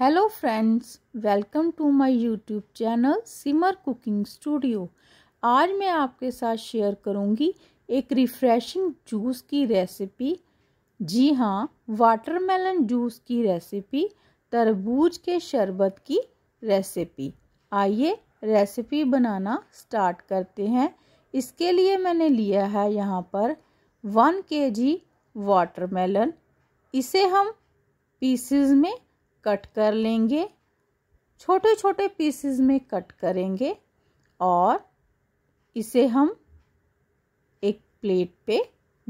Hello friends welcome to my YouTube channel Simar cooking studio आज मैं आपके साथ शेयर करूंगी एक रिफ्रेशिंग जूस की रेसिपी जी हाँ वाटरमेलन जूस की रेसिपी तरबूज के शरबत की रेसिपी आइए रेसिपी बनाना स्टार्ट करते हैं इसके लिए मैंने लिया है यहाँ पर वन के जी वाटरमेलन इसे हम पीसेस में कट कर लेंगे छोटे छोटे पीसेस में कट करेंगे और इसे हम एक प्लेट पे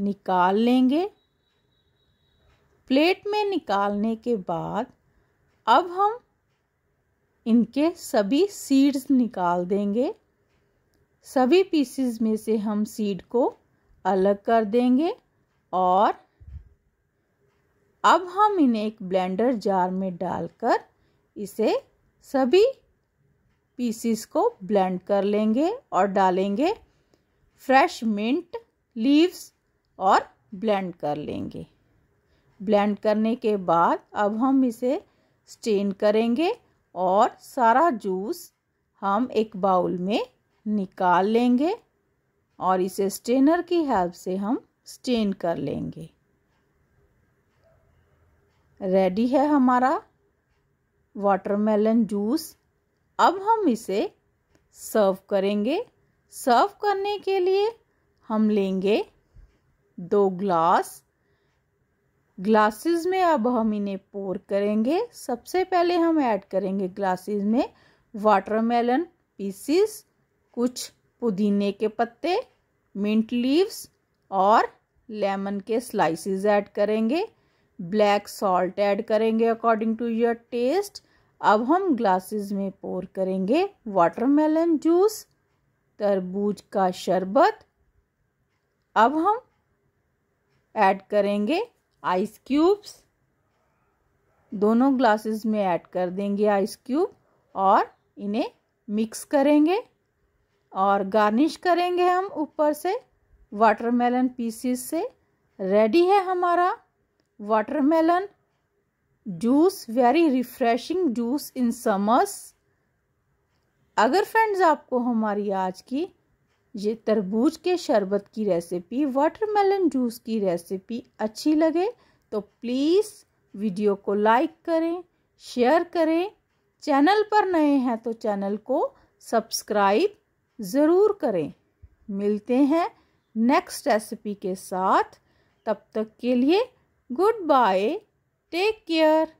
निकाल लेंगे प्लेट में निकालने के बाद अब हम इनके सभी सीड्स निकाल देंगे सभी पीसेस में से हम सीड को अलग कर देंगे और अब हम इन्हें एक ब्लेंडर जार में डालकर इसे सभी पीसीस को ब्लेंड कर लेंगे और डालेंगे फ्रेश मिंट लीव्स और ब्लेंड कर लेंगे ब्लेंड करने के बाद अब हम इसे स्टेन करेंगे और सारा जूस हम एक बाउल में निकाल लेंगे और इसे स्टेनर की हेल्प से हम स्टेन कर लेंगे रेडी है हमारा वाटरमेलन जूस अब हम इसे सर्व करेंगे सर्व करने के लिए हम लेंगे दो ग्लास ग्लासेस में अब हम इन्हें पोर करेंगे सबसे पहले हम ऐड करेंगे ग्लासेस में वाटरमेलन पीसीस कुछ पुदीने के पत्ते मिंट लीव्स और लेमन के स्लाइसेस ऐड करेंगे ब्लैक सॉल्ट ऐड करेंगे अकॉर्डिंग टू योर टेस्ट अब हम ग्लासेस में पोर करेंगे वाटरमेलन जूस तरबूज का शरबत अब हम ऐड करेंगे आइस क्यूब्स दोनों ग्लासेस में ऐड कर देंगे आइस क्यूब और इन्हें मिक्स करेंगे और गार्निश करेंगे हम ऊपर से वाटरमेलन पीसीस से रेडी है हमारा watermelon juice very refreshing juice in summers अगर फ्रेंड्स आपको हमारी आज की ये तरबूज के शरबत की रेसिपी वाटरमेलन जूस की रेसिपी अच्छी लगे तो प्लीज़ वीडियो को लाइक करें शेयर करें चैनल पर नए हैं तो चैनल को सब्सक्राइब ज़रूर करें मिलते हैं नेक्स्ट रेसिपी के साथ तब तक के लिए Goodbye. Take care.